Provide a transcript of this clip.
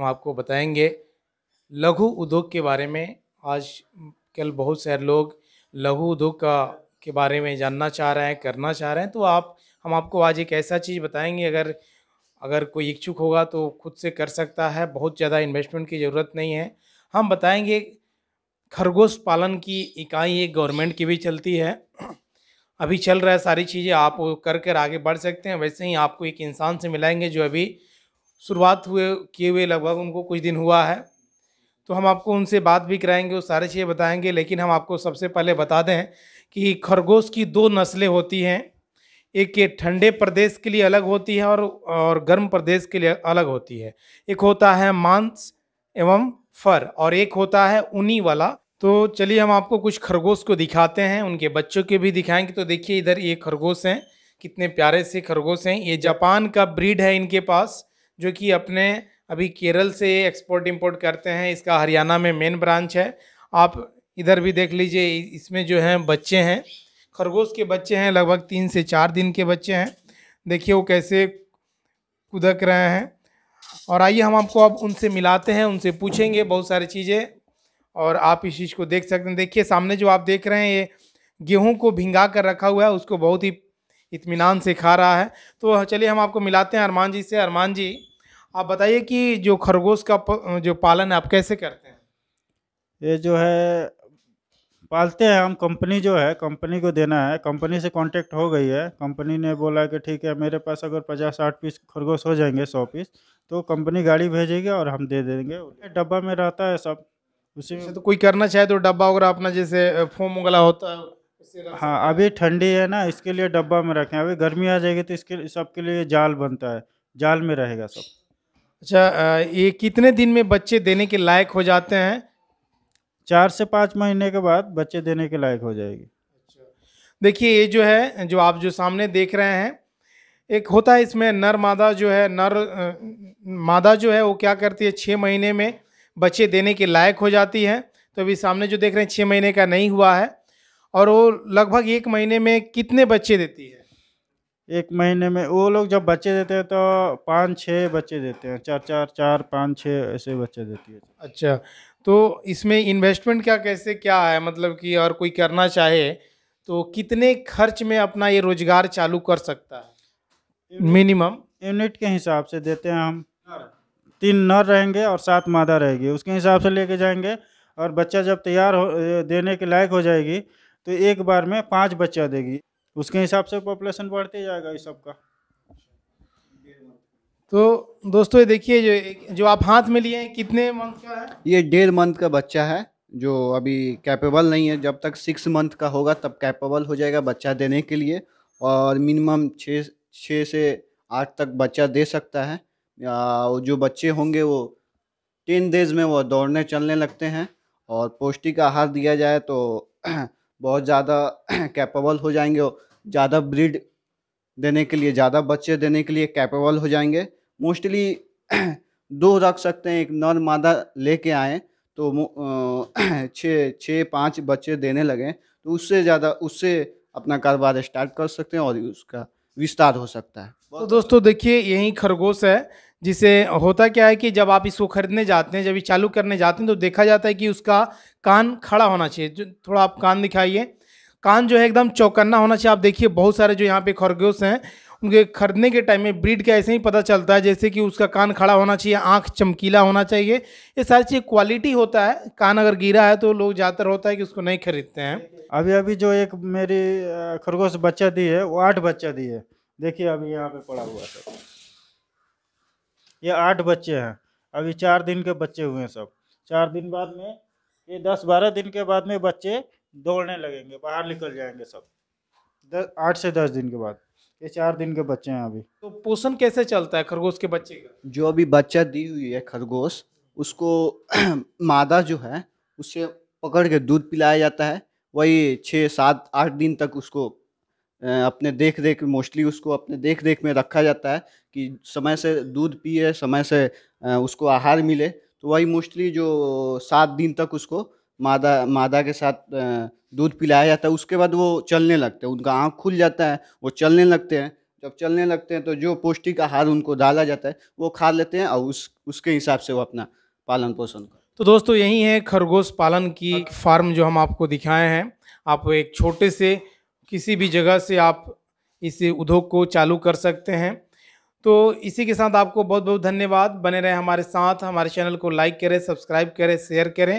हम आपको बताएंगे लघु उद्योग के बारे में आज कल बहुत सारे लोग लघु उद्योग का के बारे में जानना चाह रहे हैं करना चाह रहे हैं तो आप हम आपको आज एक ऐसा चीज़ बताएंगे अगर अगर कोई इच्छुक होगा तो खुद से कर सकता है बहुत ज़्यादा इन्वेस्टमेंट की ज़रूरत नहीं है हम बताएंगे खरगोश पालन की इकाई एक गवर्नमेंट की भी चलती है अभी चल रहा है सारी चीज़ें आप कर कर आगे बढ़ सकते हैं वैसे ही आपको एक इंसान से मिलाएंगे जो अभी शुरुआत हुए किए हुए लगभग उनको कुछ दिन हुआ है तो हम आपको उनसे बात भी कराएंगे वो सारे चीज़ें बताएंगे लेकिन हम आपको सबसे पहले बता दें कि खरगोश की दो नस्लें होती हैं एक ठंडे प्रदेश के लिए अलग होती है और और गर्म प्रदेश के लिए अलग होती है एक होता है मांस एवं फर और एक होता है ऊनी वाला तो चलिए हम आपको कुछ खरगोश को दिखाते हैं उनके बच्चों के भी दिखाएंगे तो देखिए इधर ये खरगोश हैं कितने प्यारे से खरगोश हैं ये जापान का ब्रीड है इनके पास जो कि अपने अभी केरल से एक्सपोर्ट इम्पोर्ट करते हैं इसका हरियाणा में मेन ब्रांच है आप इधर भी देख लीजिए इसमें जो हैं बच्चे हैं खरगोश के बच्चे हैं लगभग तीन से चार दिन के बच्चे हैं देखिए वो कैसे कुदक रहे हैं और आइए हम आपको अब उनसे मिलाते हैं उनसे पूछेंगे बहुत सारी चीज़ें और आप इस चीज़ को देख सकते हैं देखिए सामने जो आप देख रहे हैं ये गेहूं को भिंगा कर रखा हुआ है उसको बहुत ही इतमान से खा रहा है तो चलिए हम आपको मिलाते हैं अरमान जी से अरमान जी आप बताइए कि जो खरगोश का प, जो पालन है आप कैसे करते हैं ये जो है पालते हैं हम कंपनी जो है कंपनी को देना है कंपनी से कांटेक्ट हो गई है कंपनी ने बोला कि ठीक है मेरे पास अगर पचास साठ पीस खरगोश हो जाएंगे सौ पीस तो कंपनी गाड़ी भेजेगी और हम दे देंगे डब्बा में रहता है सब उसी अच्छा, में तो कोई करना चाहे तो डब्बा वगैरह अपना जैसे फोम वगैरह होता है हाँ अभी ठंडी है ना इसके लिए डब्बा में रखें अभी गर्मी आ जाएगी तो इसके सबके लिए जाल बनता है जाल में रहेगा सब अच्छा ये कितने दिन में बच्चे देने के लायक हो जाते हैं? चार से पाँच महीने के बाद बच्चे देने के लायक हो जाएगी। अच्छा। देखिए ये जो है, जो आप जो सामने देख रहे हैं, एक होता है इसमें नर मादा जो है नर मादा जो है वो क्या करती है छः महीने में बच्चे देने के लायक हो जाती है। तो अभी सामने जो देख रहे हैं छः महीने का नहीं हुआ है और वो लगभग एक महीने में कितने बच्चे देती है? एक महीने में वो लोग जब बच्चे देते हैं तो पाँच छः बच्चे देते हैं चार चार चार पाँच छः ऐसे बच्चे देती है अच्छा तो इसमें इन्वेस्टमेंट क्या कैसे क्या है मतलब कि और कोई करना चाहे तो कितने खर्च में अपना ये रोजगार चालू कर सकता है मिनिमम यूनिट के हिसाब से देते हैं हम तीन नर रहेंगे और सात मादा रहेगी उसके हिसाब से लेके जाएंगे और बच्चा जब तैयार हो देने के लायक हो जाएगी तो एक बार में पांच बच्चा देगी उसके हिसाब से पॉपुलेशन बढ़ते जाएगा इस सब का तो दोस्तों ये देखिए जो जो आप हाथ में लिए हैं कितने मंथ का है ये डेढ़ मंथ का बच्चा है जो अभी कैपेबल नहीं है जब तक सिक्स मंथ का होगा तब कैपेबल हो जाएगा बच्चा देने के लिए और मिनिमम छः छः से आठ तक बच्चा दे सकता है जो बच्चे होंगे वो टेन डेज में वो दौड़ने चलने लगते हैं और पौष्टिक आहार दिया जाए तो बहुत ज़्यादा कैपेबल हो जाएंगे ज़्यादा ब्रीड देने के लिए ज़्यादा बच्चे देने के लिए कैपेबल हो जाएंगे मोस्टली दो रख सकते हैं एक नर मादा लेके आए तो छः छः पाँच बच्चे देने लगे तो उससे ज़्यादा उससे अपना कारोबार स्टार्ट कर सकते हैं और उसका विस्तार हो सकता है तो दोस्तों देखिए यही खरगोश है जिसे होता क्या है कि जब आप इसको खरीदने जाते हैं जब ये चालू करने जाते हैं तो देखा जाता है कि उसका कान खड़ा होना चाहिए थोड़ा आप कान दिखाइए कान जो है एकदम चौकन्ना होना चाहिए आप देखिए बहुत सारे जो यहाँ पे खरगोश हैं उनके खरीदने के टाइम में ब्रीड का ऐसे ही पता चलता है जैसे कि उसका कान खड़ा होना चाहिए आँख चमकीला होना चाहिए ये सारी चीज़ क्वालिटी होता है कान अगर गिरा है तो लोग ज़्यादातर होता है कि उसको नहीं खरीदते हैं अभी अभी जो एक मेरी खरगोश बच्चा दी है वो आठ बच्चा दी है देखिए अभी यहाँ पे पड़ा हुआ है ये आठ बच्चे हैं अभी चार दिन के बच्चे हुए हैं सब चार दिन बाद में ये दस बारह दिन के बाद में बच्चे दौड़ने लगेंगे बाहर निकल जाएंगे सब दस आठ से दस दिन के बाद ये चार दिन के बच्चे हैं अभी तो पोषण कैसे चलता है खरगोश के बच्चे का जो अभी बच्चा दी हुई है खरगोश उसको मादा जो है उससे पकड़ के दूध पिलाया जाता है वही छः सात आठ दिन तक उसको अपने देख देख मोस्टली उसको अपने देख देख में रखा जाता है कि समय से दूध पिए समय से उसको आहार मिले तो वही मोस्टली जो सात दिन तक उसको मादा मादा के साथ दूध पिलाया जाता है उसके बाद वो चलने लगते हैं उनका आँख खुल जाता है वो चलने लगते हैं जब चलने लगते हैं तो जो पौष्टिक आहार उनको डाला जाता है वो खा लेते हैं और उस उसके हिसाब से वो अपना पालन पोषण कर तो दोस्तों यही है खरगोश पालन की हाँ। फार्म जो हम आपको दिखाए हैं आप एक छोटे से किसी भी जगह से आप इस उद्योग को चालू कर सकते हैं तो इसी के साथ आपको बहुत बहुत धन्यवाद बने रहें हमारे साथ हमारे चैनल को लाइक करें सब्सक्राइब करें शेयर करें